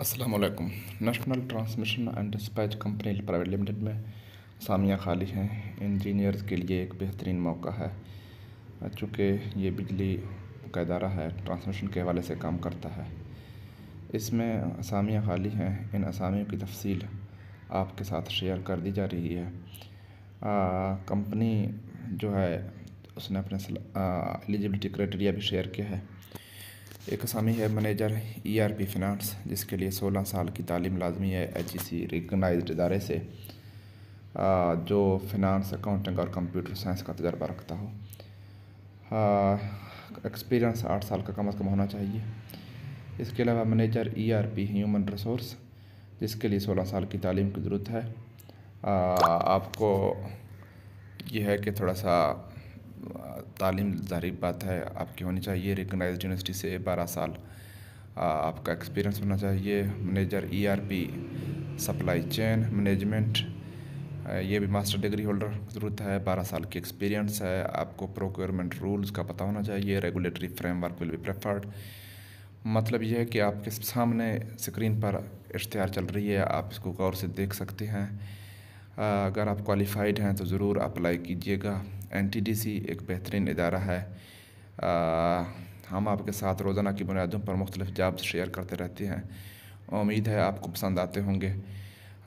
असलकम National Transmission and Dispatch Company Private Limited में सामिया खाली हैं इंजीनियर्स के लिए एक बेहतरीन मौका है चूँकि ये बिजली का इदारा है ट्रांसमिशन के हवाले से काम करता है इसमें असामियाँ खाली हैं इन असामियों की तफसील आपके साथ शेयर कर दी जा रही है कंपनी जो है उसने अपने एलिजिबिलिटी क्राइटेरिया भी शेयर किया है एक आसामी है manager E R P finance जिसके लिए सोलह साल की तालीम लाजमी है एच ई सी रिकगनाइज इदारे से जो फिनांस अकाउंटिंग और कंप्यूटर साइंस का तजर्बा रखता हो एक्सपीरियंस आठ साल का कम अज़ कम होना चाहिए इसके अलावा manager E R P human resource जिसके लिए सोलह साल की तालीम की ज़रूरत है आ, आपको यह है कि थोड़ा सा तालीम जारी बात है आपकी होनी चाहिए रिकगनाइज यूनिवर्सिटी से बारह साल आपका एक्सपीरियंस होना चाहिए manager ERP supply chain management ये भी मास्टर डिग्री होल्डर ज़रूरत है बारह साल की एक्सपीरियंस है आपको प्रोक्योरमेंट रूल्स का पता होना चाहिए regulatory framework will be preferred मतलब यह है कि आपके सामने स्क्रीन पर इश्तहार चल रही है आप इसको गौर से देख सकते हैं अगर आप क्वालिफ़ाइड हैं तो ज़रूर अप्लाई कीजिएगा एन एक बेहतरीन इदारा है आ, हम आपके साथ रोज़ाना की बुनियादों पर मुख्तलिफ जॉब्स शेयर करते रहते हैं उम्मीद है आपको पसंद आते होंगे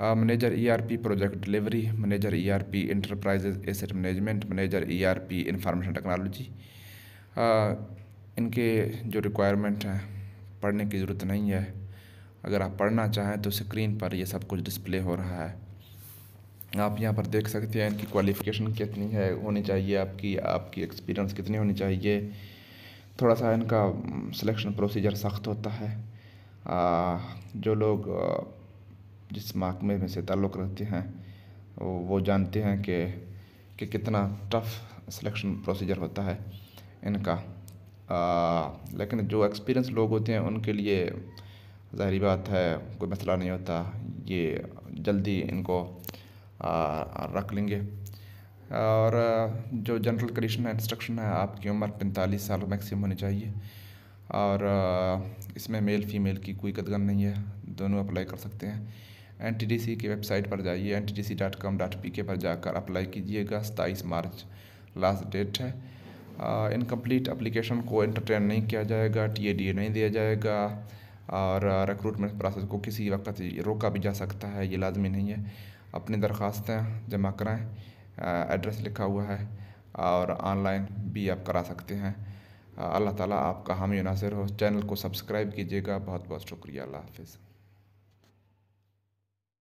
manager ERP project delivery manager ERP enterprises asset management manager ERP information technology इनके जो रिक्वायरमेंट हैं पढ़ने की ज़रूरत नहीं है अगर आप पढ़ना चाहें तो स्क्रीन पर यह सब कुछ डिस्प्ले हो रहा है आप यहाँ पर देख सकते हैं इनकी क्वालिफ़िकेशन कितनी है होनी चाहिए आपकी आपकी एक्सपीरियंस कितनी होनी चाहिए थोड़ा सा इनका सिलेक्शन प्रोसीजर सख्त होता है आ, जो लोग जिस महकमे में से ताल्लुक़ रखते हैं वो जानते हैं कि कि कितना टफ़ सिलेक्शन प्रोसीजर होता है इनका आ, लेकिन जो एक्सपीरियंस लोग होते हैं उनके लिए ज़ाहरी बात है कोई मसला नहीं होता ये जल्दी इनको रख लेंगे और जो जनरल कंडीशन है इंस्ट्रक्शन है आपकी उम्र पैंतालीस साल मैक्सिमम होनी चाहिए और इसमें मेल फीमेल की कोई कदगन नहीं है दोनों अप्लाई कर सकते हैं एन टी डी सी की वेबसाइट पर जाइए N T D C dot com dot P K पर जाकर अप्लाई कीजिएगा सताईस मार्च लास्ट डेट है इनकम्प्लीट अप्लीकेशन को इंटरटेन नहीं किया जाएगा टी ए डी ए नहीं दिया जाएगा और रिक्रूटमेंट प्रोसेस को किसी वक्त रोका भी जा सकता है ये लाजमी नहीं है अपनी दरख्वास्तें जमा कराएँ एड्रेस लिखा हुआ है और ऑनलाइन भी आप करा सकते हैं अल्लाह ताला आपका हामी नासिर हो चैनल को सब्सक्राइब कीजिएगा बहुत बहुत शुक्रिया अल्लाह हाफिज़